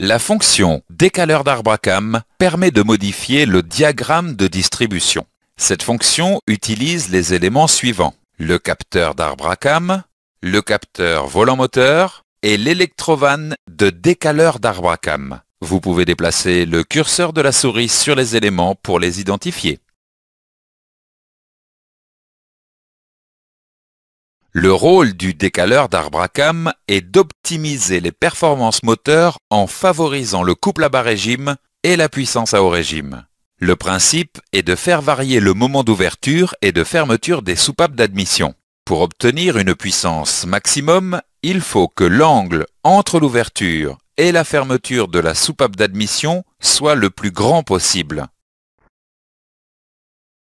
La fonction décaleur d'Arbacam permet de modifier le diagramme de distribution. Cette fonction utilise les éléments suivants. Le capteur d'Arbacam, le capteur volant moteur et l'électrovanne de décaleur d'arbracam. Vous pouvez déplacer le curseur de la souris sur les éléments pour les identifier. Le rôle du décaleur d'Arbracam est d'optimiser les performances moteurs en favorisant le couple à bas régime et la puissance à haut régime. Le principe est de faire varier le moment d'ouverture et de fermeture des soupapes d'admission. Pour obtenir une puissance maximum, il faut que l'angle entre l'ouverture et la fermeture de la soupape d'admission soit le plus grand possible.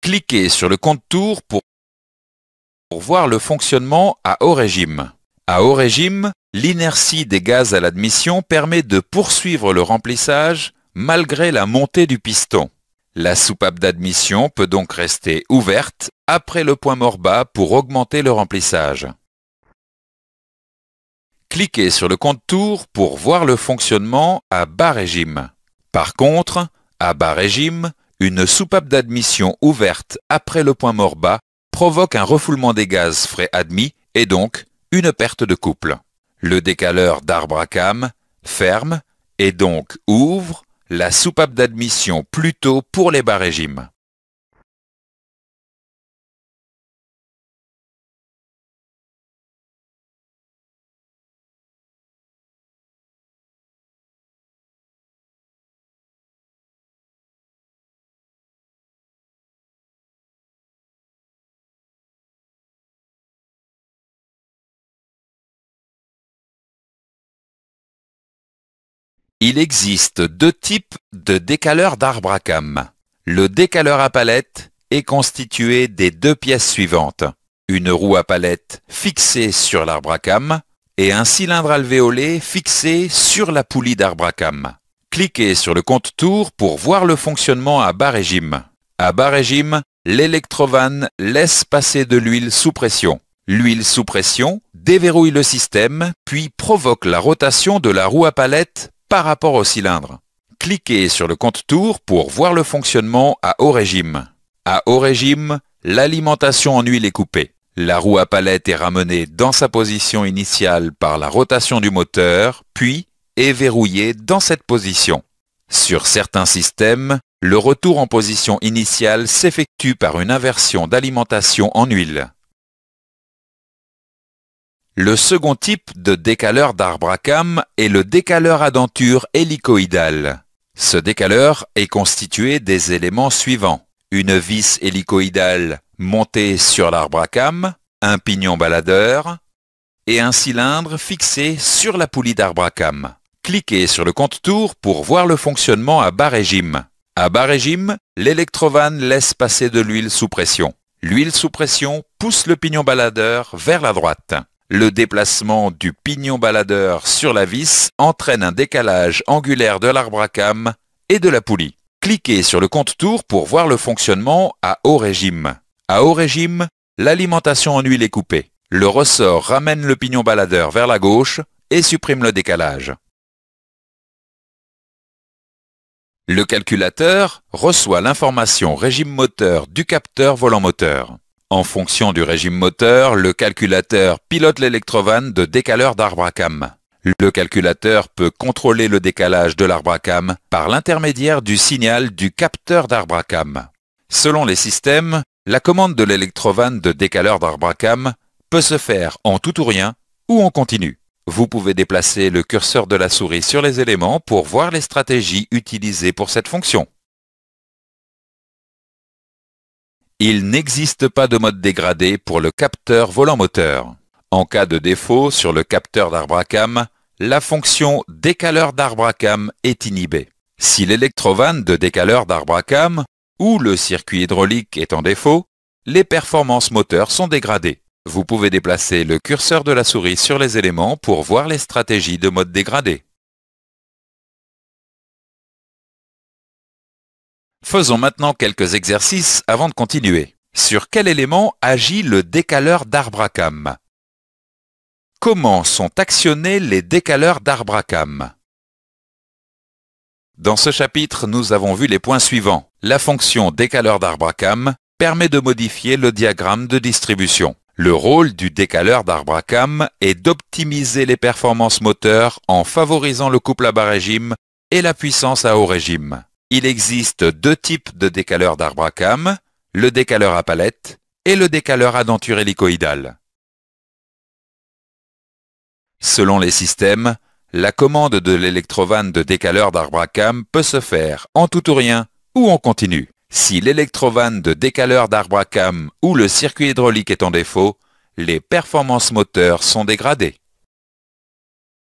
Cliquez sur le compte pour pour voir le fonctionnement à haut régime. À haut régime, l'inertie des gaz à l'admission permet de poursuivre le remplissage malgré la montée du piston. La soupape d'admission peut donc rester ouverte après le point mort bas pour augmenter le remplissage. Cliquez sur le compte tour pour voir le fonctionnement à bas régime. Par contre, à bas régime, une soupape d'admission ouverte après le point mort bas provoque un refoulement des gaz frais admis et donc une perte de couple. Le décaleur d'arbre à cam ferme et donc ouvre la soupape d'admission plutôt pour les bas régimes. Il existe deux types de décaleurs d'arbre à cames. Le décaleur à palette est constitué des deux pièces suivantes. Une roue à palette fixée sur l'arbre à cames et un cylindre alvéolé fixé sur la poulie d'arbre à cames. Cliquez sur le compte tour pour voir le fonctionnement à bas régime. À bas régime, l'électrovanne laisse passer de l'huile sous pression. L'huile sous pression déverrouille le système, puis provoque la rotation de la roue à palette par rapport au cylindre. Cliquez sur le compte tour pour voir le fonctionnement à haut régime. À haut régime, l'alimentation en huile est coupée. La roue à palette est ramenée dans sa position initiale par la rotation du moteur, puis est verrouillée dans cette position. Sur certains systèmes, le retour en position initiale s'effectue par une inversion d'alimentation en huile. Le second type de décaleur d'arbre à cames est le décaleur à denture hélicoïdale. Ce décaleur est constitué des éléments suivants. Une vis hélicoïdale montée sur l'arbre à cames, un pignon baladeur et un cylindre fixé sur la poulie d'arbre à cames. Cliquez sur le compte tour pour voir le fonctionnement à bas régime. À bas régime, l'électrovanne laisse passer de l'huile sous pression. L'huile sous pression pousse le pignon baladeur vers la droite. Le déplacement du pignon baladeur sur la vis entraîne un décalage angulaire de l'arbre à cam et de la poulie. Cliquez sur le compte tour pour voir le fonctionnement à haut régime. À haut régime, l'alimentation en huile est coupée. Le ressort ramène le pignon baladeur vers la gauche et supprime le décalage. Le calculateur reçoit l'information régime moteur du capteur volant moteur. En fonction du régime moteur, le calculateur pilote l'électrovanne de décaleur d'arbre à cam. Le calculateur peut contrôler le décalage de l'arbre à par l'intermédiaire du signal du capteur d'arbre à Selon les systèmes, la commande de l'électrovanne de décaleur d'arbre à peut se faire en tout ou rien ou en continu. Vous pouvez déplacer le curseur de la souris sur les éléments pour voir les stratégies utilisées pour cette fonction. Il n'existe pas de mode dégradé pour le capteur volant-moteur. En cas de défaut sur le capteur d'arbre à cam, la fonction décaleur d'arbre à cam est inhibée. Si l'électrovanne de décaleur d'arbre à cam ou le circuit hydraulique est en défaut, les performances moteurs sont dégradées. Vous pouvez déplacer le curseur de la souris sur les éléments pour voir les stratégies de mode dégradé. Faisons maintenant quelques exercices avant de continuer. Sur quel élément agit le décaleur d'Arbracam Comment sont actionnés les décaleurs d'Arbracam Dans ce chapitre, nous avons vu les points suivants. La fonction décaleur d'Arbracam permet de modifier le diagramme de distribution. Le rôle du décaleur d'Arbracam est d'optimiser les performances moteurs en favorisant le couple à bas régime et la puissance à haut régime. Il existe deux types de décaleurs d'arbre à cames, le décaleur à palette et le décaleur à denture hélicoïdale. Selon les systèmes, la commande de l'électrovanne de décaleur d'arbre à cames peut se faire en tout ou rien ou en continu. Si l'électrovanne de décaleur d'arbre à cames ou le circuit hydraulique est en défaut, les performances moteurs sont dégradées.